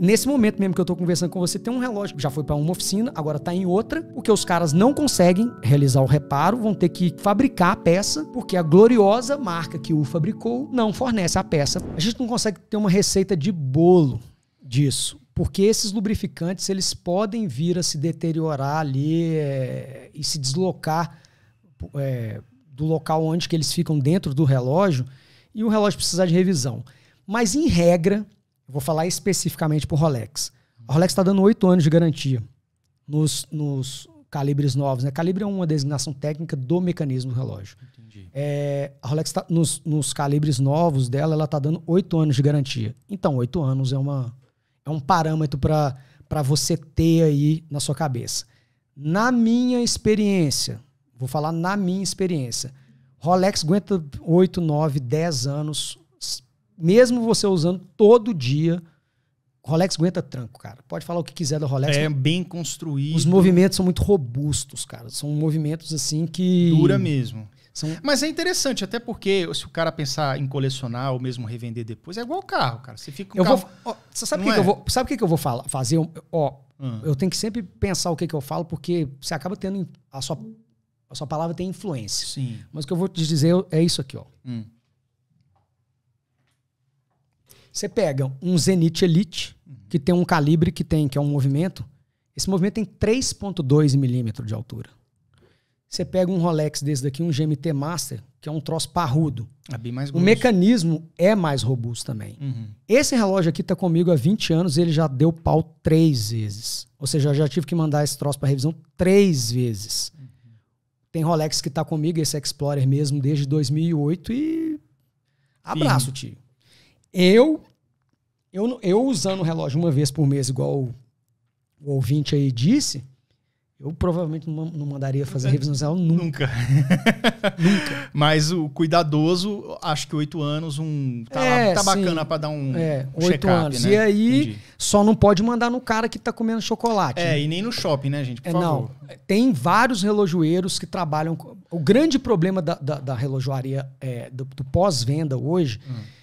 Nesse momento mesmo que eu estou conversando com você, tem um relógio que já foi para uma oficina, agora está em outra. O que os caras não conseguem realizar o reparo, vão ter que fabricar a peça, porque a gloriosa marca que o fabricou não fornece a peça. A gente não consegue ter uma receita de bolo disso porque esses lubrificantes eles podem vir a se deteriorar ali é, e se deslocar é, do local onde que eles ficam dentro do relógio e o relógio precisar de revisão. Mas em regra, eu vou falar especificamente para o Rolex. A Rolex está dando oito anos de garantia nos, nos calibres novos. Né? Calibre é uma designação técnica do mecanismo do relógio. É, a Rolex tá, nos, nos, calibres novos dela, ela está dando oito anos de garantia. Então, oito anos é, uma, é um parâmetro para você ter aí na sua cabeça. Na minha experiência, vou falar na minha experiência, Rolex aguenta 8, 9, 10 anos mesmo você usando todo dia, Rolex aguenta tranco, cara. Pode falar o que quiser da Rolex. É bem construído. Os movimentos são muito robustos, cara. São movimentos assim que. Dura mesmo. São... Mas é interessante, até porque se o cara pensar em colecionar ou mesmo revender depois, é igual carro, cara. Você fica com eu carro... vou... você sabe o que, é? que, eu vou. Sabe o que, que eu vou falar, fazer? Ó, hum. Eu tenho que sempre pensar o que, que eu falo, porque você acaba tendo. A sua, a sua palavra tem influência. Sim. Mas o que eu vou te dizer é isso aqui, ó. Hum. Você pega um Zenit Elite, uhum. que tem um calibre que tem, que é um movimento. Esse movimento tem 3,2 milímetros de altura. Você pega um Rolex desse daqui, um GMT Master, que é um troço parrudo. É bem mais o mecanismo é mais robusto também. Uhum. Esse relógio aqui está comigo há 20 anos ele já deu pau três vezes. Ou seja, eu já tive que mandar esse troço para revisão três vezes. Uhum. Tem Rolex que está comigo, esse Explorer mesmo, desde 2008 e... Abraço, Sim. tio. Eu, eu, eu usando o relógio uma vez por mês, igual o ouvinte aí disse, eu provavelmente não mandaria fazer revisão zero nunca. Nunca. nunca. Mas o cuidadoso, acho que oito anos, um. Tá, é, lá, tá bacana para dar um. É, oito anos. Né? E aí, Entendi. só não pode mandar no cara que tá comendo chocolate. É, né? e nem no shopping, né, gente? Por é, favor. Não. Tem vários relojoeiros que trabalham. O grande problema da, da, da relojoaria é, do, do pós-venda hoje. Hum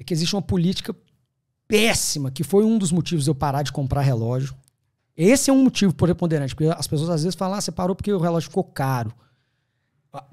é que existe uma política péssima, que foi um dos motivos eu parar de comprar relógio. Esse é um motivo preponderante, porque as pessoas às vezes falam, ah, você parou porque o relógio ficou caro.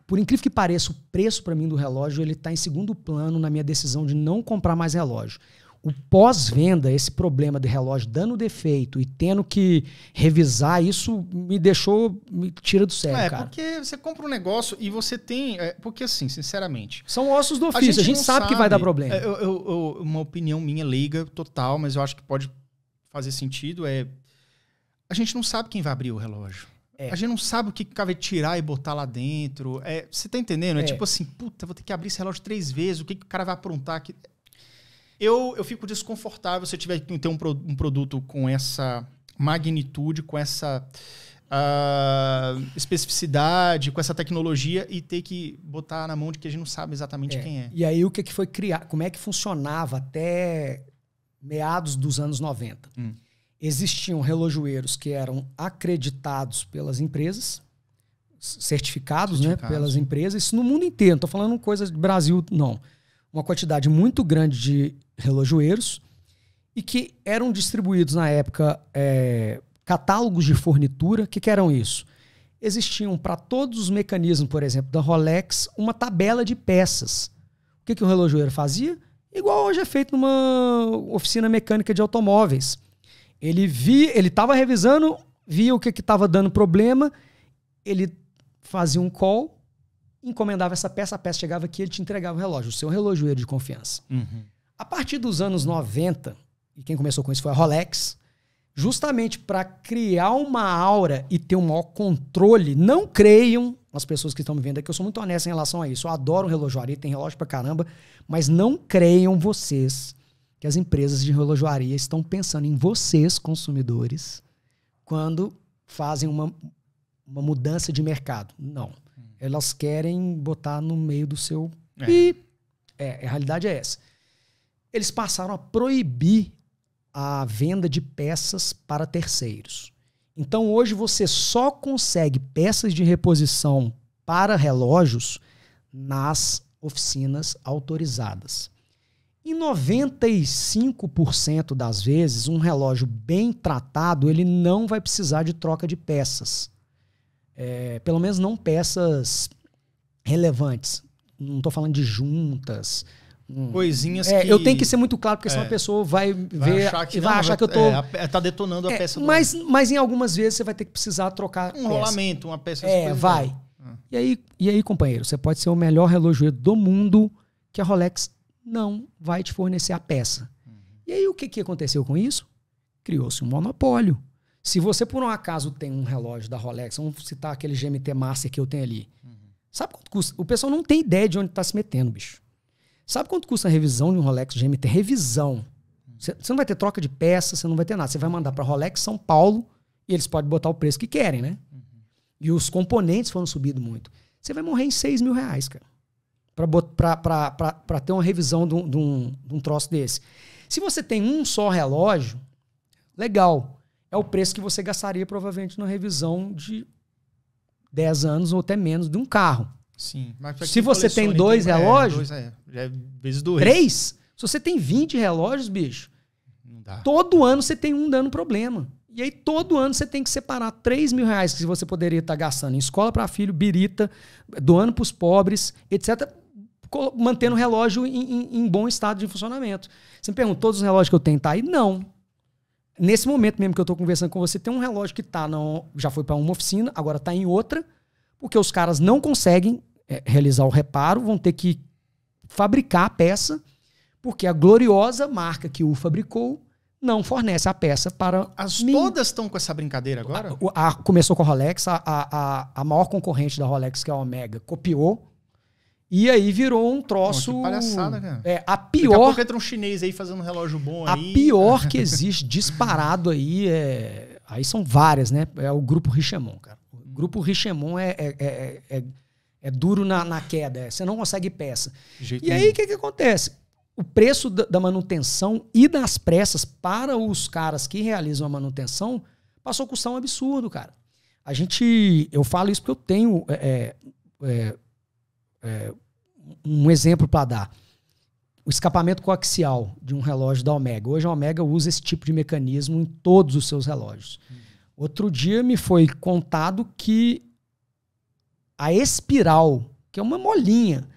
Por incrível que pareça, o preço para mim do relógio ele está em segundo plano na minha decisão de não comprar mais relógio. O pós-venda, esse problema de relógio dando defeito e tendo que revisar, isso me deixou, me tira do sério, é, cara. É, porque você compra um negócio e você tem... É, porque assim, sinceramente... São ossos do ofício, a gente, a gente sabe, sabe, que vai dar problema. É, eu, eu, eu, uma opinião minha leiga total, mas eu acho que pode fazer sentido, é... A gente não sabe quem vai abrir o relógio. É. A gente não sabe o que vai tirar e botar lá dentro. É, você tá entendendo? É, é, tipo assim, puta, vou ter que abrir esse relógio três vezes, o que, que o cara vai aprontar aqui? Eu, eu fico desconfortável se eu tiver que ter um, pro, um produto com essa magnitude, com essa uh, especificidade, com essa tecnologia e ter que botar na mão de que a gente não sabe exatamente é. quem é. E aí o que, é que foi criar? Como é que funcionava até meados dos anos 90? Hum. Existiam relojoeiros que eram acreditados pelas empresas, certificados, certificados. Né, pelas empresas, isso no mundo inteiro. Estou falando coisa de Brasil, não. Uma quantidade muito grande de relojoeiros e que eram distribuídos na época é, catálogos de fornitura. O que, que eram isso? Existiam para todos os mecanismos, por exemplo, da Rolex, uma tabela de peças. O que, que o relojoeiro fazia? Igual hoje é feito numa oficina mecânica de automóveis. Ele via, ele estava revisando, via o que estava dando problema, ele fazia um call, encomendava essa peça, a peça chegava aqui, ele te entregava o relógio, o seu relojoeiro de confiança. Uhum. A partir dos anos 90, e quem começou com isso foi a Rolex, justamente para criar uma aura e ter um maior controle. Não creiam as pessoas que estão me vendo aqui, é eu sou muito honesto em relação a isso. Eu adoro relojoaria, tem relógio pra caramba, mas não creiam vocês que as empresas de relojoaria estão pensando em vocês, consumidores, quando fazem uma, uma mudança de mercado. Não. Hum. Elas querem botar no meio do seu. É. E é, a realidade é essa eles passaram a proibir a venda de peças para terceiros. Então hoje você só consegue peças de reposição para relógios nas oficinas autorizadas. Em 95% das vezes, um relógio bem tratado ele não vai precisar de troca de peças. É, pelo menos não peças relevantes. Não estou falando de juntas, Hum. Coisinhas é, que... Eu tenho que ser muito claro, porque é. senão a pessoa vai, vai ver achar que, e vai não, achar é, que eu tô... É, é, tá detonando a é, peça. Mas, do... mas em algumas vezes você vai ter que precisar trocar Um rolamento, uma peça... É, vai. Ah. E, aí, e aí, companheiro, você pode ser o melhor relojoeiro do mundo que a Rolex não vai te fornecer a peça. Uhum. E aí o que, que aconteceu com isso? Criou-se um monopólio. Se você, por um acaso, tem um relógio da Rolex, vamos citar aquele GMT Master que eu tenho ali. Uhum. Sabe quanto custa? O pessoal não tem ideia de onde está se metendo, bicho. Sabe quanto custa a revisão de um Rolex GMT? Revisão. Você não vai ter troca de peça, você não vai ter nada. Você vai mandar para Rolex São Paulo e eles podem botar o preço que querem, né? Uhum. E os componentes foram subidos muito. Você vai morrer em 6 mil reais, cara. Para ter uma revisão de um, de, um, de um troço desse. Se você tem um só relógio, legal. É o preço que você gastaria provavelmente na revisão de 10 anos ou até menos de um carro. Sim. Se você tem dois tem, é, relógios. É, dois, é, vezes dois. Três? Se você tem 20 relógios, bicho, todo ano você tem um dando problema. E aí todo ano você tem que separar 3 mil reais que você poderia estar tá gastando em escola para filho, birita, doando para os pobres, etc. Mantendo o relógio em, em, em, bom estado de funcionamento. Você me pergunta, todos os relógios que eu tenho tá aí? Não. Nesse momento mesmo que eu estou conversando com você, tem um relógio que tá na, já foi para uma oficina, agora está em outra, porque os caras não conseguem é, realizar o reparo, vão ter que fabricar a peça, porque a gloriosa marca que o fabricou não fornece a peça para. As mim. todas estão com essa brincadeira agora? A, a, começou com a Rolex, a, a, a maior concorrente da Rolex, que é a Omega, copiou. E aí virou um troço. Bom, que palhaçada, cara. É, a pior. Daqui a pouco entra um chinês aí fazendo um relógio bom a aí. A pior que existe, disparado aí, é, aí são várias, né? É o grupo Richemon, cara. O grupo Richemon é, é, é, é é duro na, na queda, é. você não consegue peça. E aí o que, que acontece? O preço da manutenção e das pressas para os caras que realizam a manutenção passou a custar um absurdo, cara. A gente. Eu falo isso porque eu tenho é, é, é, é um exemplo para dar. O escapamento coaxial de um relógio da Omega. Hoje a Omega usa esse tipo de mecanismo em todos os seus relógios. Hum. Outro dia me foi contado que a espiral, que é uma molinha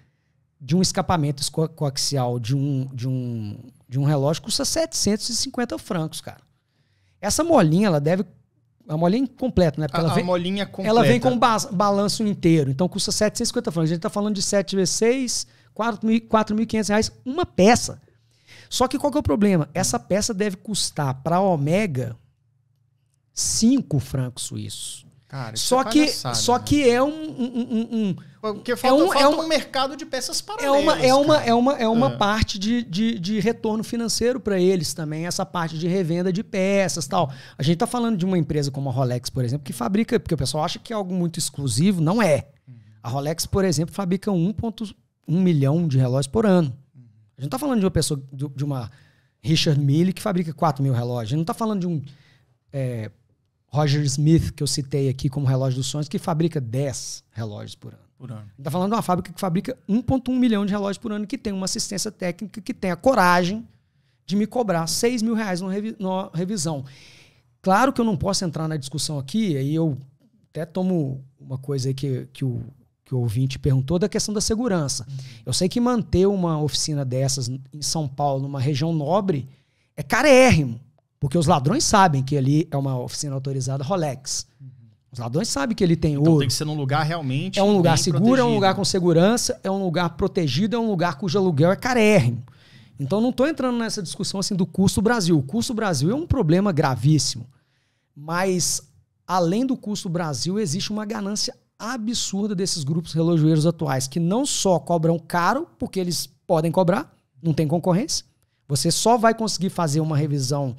de um escapamento coaxial de um, de um, de um relógio, custa 750 francos, cara. Essa molinha, ela deve. A molinha é completa, né? Porque a, ela vem, molinha completa. Ela vem com ba balanço inteiro, então custa 750 francos. A gente está falando de 7 vezes 6, 4.500 reais, uma peça. Só que qual que é o problema? Essa peça deve custar para a Omega 5 francos suíços. Cara, é só é que só né? que é um, um, um, um porque é falta, é um, falta é um mercado de peças é paralelas. É uma é uma, é uma, é uma é. parte de, de, de, retorno financeiro para eles também essa parte de revenda de peças tal. A gente está falando de uma empresa como a Rolex, por exemplo, que fabrica porque o pessoal acha que é algo muito exclusivo, não é. Uhum. A Rolex, por exemplo, fabrica 1.1 milhão de relógios por ano. Uhum. A gente não está falando de uma pessoa de uma Richard Mille que fabrica 4 mil relógios. A gente não está falando de um é, Roger Smith, que eu citei aqui como relógio dos sonhos, que fabrica 10 relógios por ano. Por ano. Está falando de uma fábrica que fabrica 1,1 milhão de relógios por ano, que tem uma assistência técnica que tem a coragem de me cobrar 6 mil reais numa, revi numa revisão. Claro que eu não posso entrar na discussão aqui, aí eu até tomo uma coisa aí que, que, o, que o ouvinte perguntou da questão da segurança. Uhum. Eu sei que manter uma oficina dessas em São Paulo, numa região nobre, é carérrimo. Porque os ladrões sabem que ali é uma oficina autorizada Rolex. Os ladrões sabem que ele tem então, ouro. tem que ser num lugar realmente. É um lugar seguro, protegido. é um lugar com segurança, é um lugar protegido, é um lugar cujo aluguel é carérrimo. Então não estou entrando nessa discussão assim do custo Brasil. O custo Brasil é um problema gravíssimo. Mas além do custo Brasil, existe uma ganância absurda desses grupos relojoeiros atuais, que não só cobram caro, porque eles podem cobrar, não tem concorrência. Você só vai conseguir fazer uma revisão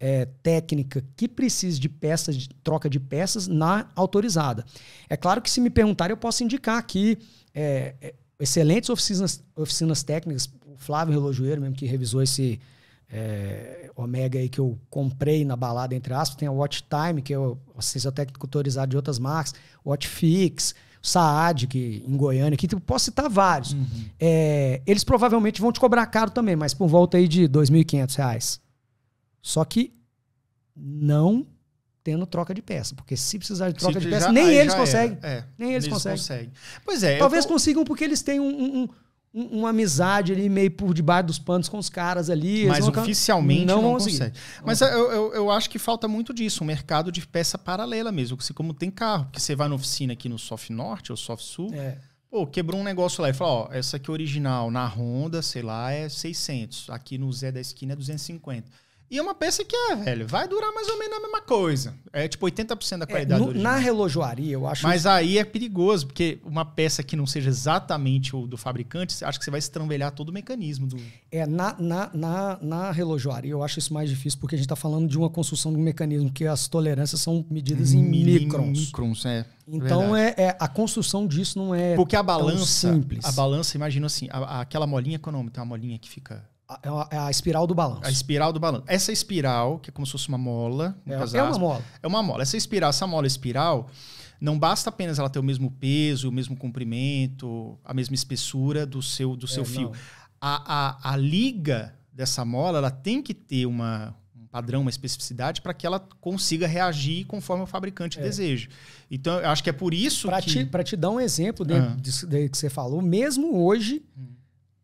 é, técnica que precise de peças, de troca de peças na autorizada. É claro que se me perguntarem, eu posso indicar aqui é, é, excelentes oficinas, oficinas técnicas. O Flávio Relojoeiro, mesmo que revisou esse é, Omega aí que eu comprei na balada, entre aspas, tem a Watch Time, que é o assistência técnica autorizada de outras marcas, Watch Fix, Saad, que em Goiânia, aqui, tipo, posso citar vários. Uhum. É, eles provavelmente vão te cobrar caro também, mas por volta aí de R$ 2.500. Só que não tendo troca de peça, porque se precisar de troca se de peça, já, nem, eles conseguem, é, nem eles, eles conseguem. conseguem. Pois é. Talvez tô... consigam porque eles têm um, um, um, uma amizade ali meio por debaixo dos panos com os caras ali. Mas oficialmente não, não Mas eu, eu, eu, acho que falta muito disso, um mercado de peça paralela mesmo, assim como tem carro, porque você vai na oficina aqui no Soft Norte ou Soft Sul, é. Pô, quebrou um negócio lá e falou, ó, essa aqui original na Honda, sei lá, é 600. Aqui no Zé da Esquina é 250 e é uma peça que é, velho, vai durar mais ou menos a mesma coisa. É tipo 80% da é, qualidade é, no, Na relojoaria, eu acho. Mas aí é perigoso, porque uma peça que não seja exatamente o do fabricante, acho que você vai estrangular todo o mecanismo do. É, na, na, na, na, relojoaria, eu acho isso mais difícil, porque a gente está falando de uma construção de um mecanismo que as tolerâncias são medidas em microns. Microns, é. Então é, é, a construção disso não é. Porque a balança. simples. A balança, imagina assim, a, a, aquela molinha, qual é o nome? Tem uma molinha que fica é a, é a, espiral do balanço. A espiral do balanço. Essa espiral, que é como se fosse uma mola. É, é uma mola. É uma mola. Essa espiral, essa mola espiral, não basta apenas ela ter o mesmo peso, o mesmo comprimento, a mesma espessura do seu, do é, seu é, fio. A, a, a liga dessa mola ela tem que ter uma, padrão, uma especificidade para que ela consiga reagir conforme o fabricante é. deseja. Então, eu acho que é por isso que... para te dar um exemplo de, ah. de, de, que você falou, mesmo hoje, hum.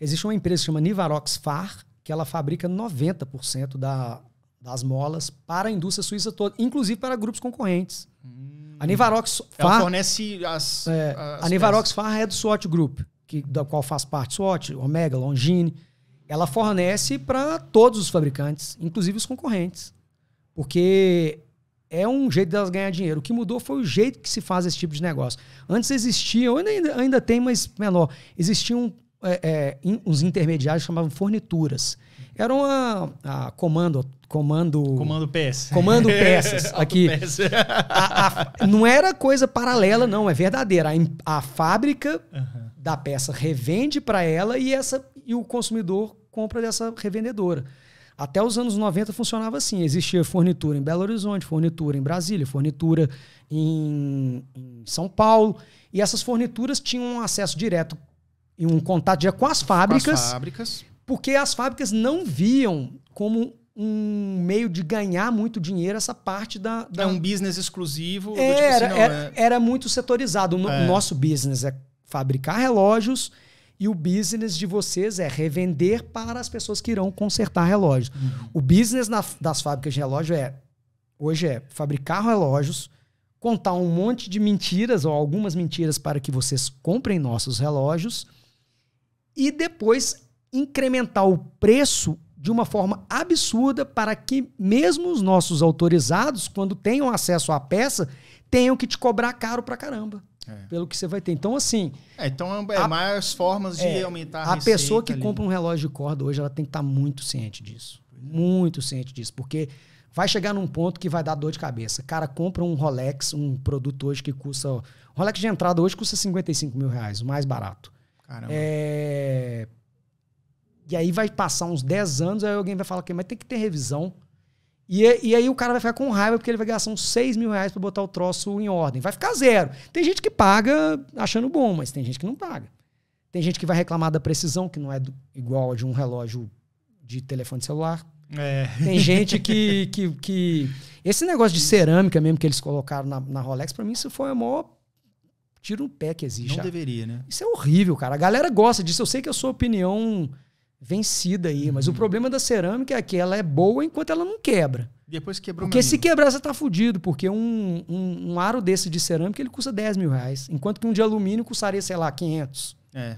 Existe uma empresa que chama Nivarox Far, que ela fabrica 90% da, das molas para a indústria suíça toda, inclusive para grupos concorrentes. Hum. A Nivarox Far. Ela fornece as. É, as a Nivarox Far é do Swatch Group, que, da qual faz parte Swatch, Omega, Longines ela fornece para todos os fabricantes, inclusive os concorrentes. Porque é um jeito delas ganhar dinheiro. O que mudou foi o jeito que se faz esse tipo de negócio. Antes existia, ainda, ainda tem, mas menor, existiam é, é os intermediários chamavam fornituras. Era uma a comando, comando. Comando peças. Comando peças. aqui. a, a, não era coisa paralela, não, é verdadeira. A, a fábrica uhum. da peça revende para ela e, essa, e o consumidor compra dessa revendedora. Até os anos 90 funcionava assim: existia fornitura em Belo Horizonte, fornitura em Brasília, fornitura em, em São Paulo. E essas fornituras tinham acesso direto um contato já com as fábricas. Com as fábricas. Porque as fábricas não viam como um meio de ganhar muito dinheiro essa parte da. da... É um business exclusivo. É, tipo era, tipo assim, não, era, é... era, muito setorizado. O é. nosso business é fabricar relógios e o business de vocês é revender para as pessoas que irão consertar relógios. Uhum. O business na, das fábricas de relógio é. Hoje é fabricar relógios, contar um monte de mentiras ou algumas mentiras para que vocês comprem nossos relógios e depois incrementar o preço de uma forma absurda para que mesmo os nossos autorizados, quando tenham acesso à peça, tenham que te cobrar caro pra caramba. É. Pelo que você vai ter. Então, assim. É, então, é, é a, mais formas de é, aumentar a A pessoa que ali. compra um relógio de corda hoje, ela tem que estar tá muito ciente disso. Muito ciente disso. Porque vai chegar num ponto que vai dar dor de cabeça. Cara, compra um Rolex, um produto hoje que custa. Rolex de entrada hoje custa 55 mil reais, o mais barato. Caramba. É... E aí vai passar uns 10 anos, aí alguém vai falar que mas tem que ter revisão. E, e aí o cara vai ficar com raiva porque ele vai gastar uns 6 mil reais para botar o troço em ordem. Vai ficar zero. Tem gente que paga achando bom, mas tem gente que não paga. Tem gente que vai reclamar da precisão, que não é do, igual a de um relógio de telefone celular. É. Tem gente que, que, que. Esse negócio de cerâmica mesmo que eles colocaram na, na Rolex, para mim, isso foi a maior tira o pé que existe. Não deveria, né? Isso é horrível, cara. A galera gosta disso. Eu sei que a sua opinião vencida aí, uhum. mas o uhum. problema da cerâmica é que ela é boa enquanto ela não quebra. Depois quebrou Porque se quebrar, você tá fudido, porque um, um, um aro desse de cerâmica ele custa 10 mil reais, enquanto que um de alumínio custaria, sei lá, 500. É.